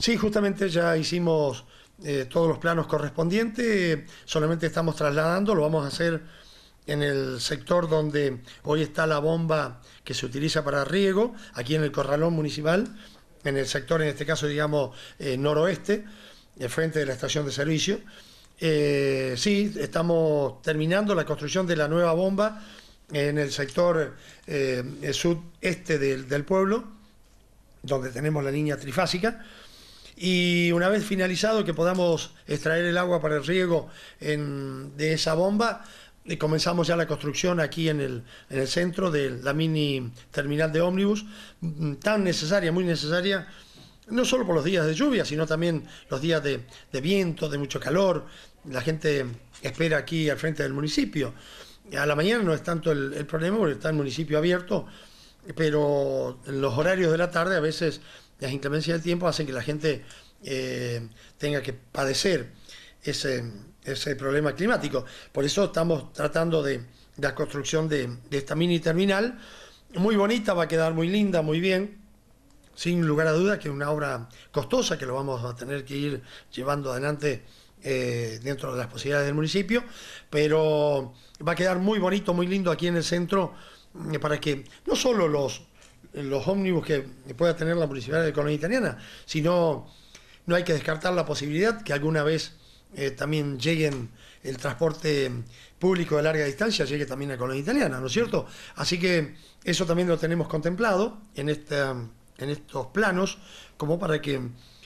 Sí, justamente ya hicimos eh, todos los planos correspondientes, solamente estamos trasladando, lo vamos a hacer en el sector donde hoy está la bomba que se utiliza para riego, aquí en el corralón municipal, en el sector, en este caso, digamos, eh, noroeste, en eh, frente de la estación de servicio. sí, estamos terminando la construcción de la nueva bomba en el sector sudeste del pueblo, donde tenemos la línea trifásica y una vez finalizado que podamos extraer el agua para el riego de esa bomba, eh, comenzamos ya la construcción aquí en el, en el centro de la mini terminal de ómnibus, mm, tan necesaria, muy necesaria, no solo por los días de lluvia, sino también los días de, viento, de mucho calor. La gente espera aquí al frente del municipio. A la mañana no es tanto el, el problema porque está el municipio abierto, pero en los horarios de la tarde a veces las inclemencias del tiempo hacen que la gente eh, tenga que padecer ese, ese, problema climático. Por eso estamos tratando de, la construcción de, esta mini terminal. Muy bonita, va a quedar muy linda, muy bien. Sin lugar a dudas que es una obra costosa que lo vamos a tener que ir llevando adelante eh, dentro de las posibilidades del municipio, pero va a quedar muy bonito, muy lindo aquí en el centro mm, para que no solo los los ómnibus que pueda tener la Municipalidad de colonia Italiana, sino no hay que descartar la posibilidad que alguna vez eh, también lleguen el transporte público de larga distancia, llegue también a Colonia Italiana, ¿no es cierto? Así que eso también lo tenemos contemplado en, esta, en estos planos, como para que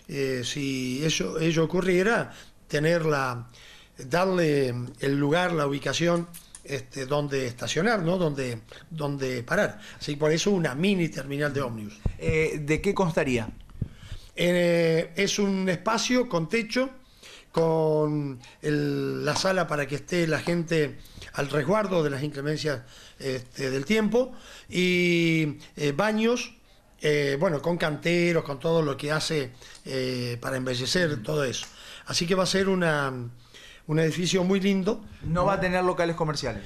eh, si eso, ello ocurriera, tenerla, darle el lugar, la ubicación este, donde estacionar, ¿no? Donde, donde parar. Así que por eso una mini terminal de ómnibus. Eh, ¿De qué constaría? Eh, es un espacio con techo, con la sala para que esté la gente al resguardo de las inclemencias este, del tiempo y eh, baños, bueno, con canteros, con todo lo que hace para embellecer todo eso. Así que va a ser una, un edificio muy lindo. ¿No va a tener locales comerciales?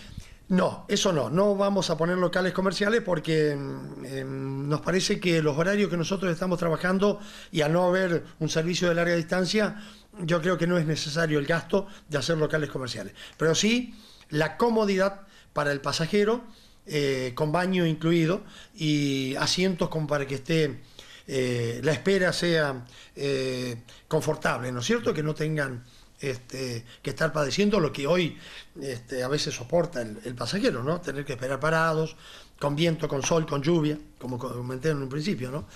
No, eso no, no vamos a poner locales comerciales porque mm, em, nos parece que los horarios que nosotros estamos trabajando y al no haber un servicio de larga distancia, yo creo que no es necesario el gasto de hacer locales comerciales. Pero sí la comodidad para el pasajero, eh, con baño incluido y asientos para que esté eh, la espera sea eh, confortable, ¿no es cierto? Que no tengan este, que estar padeciendo lo que hoy este, a veces soporta el, pasajero, ¿no? Tener que esperar parados, con viento, con sol, con lluvia, como comenté en un principio, ¿no?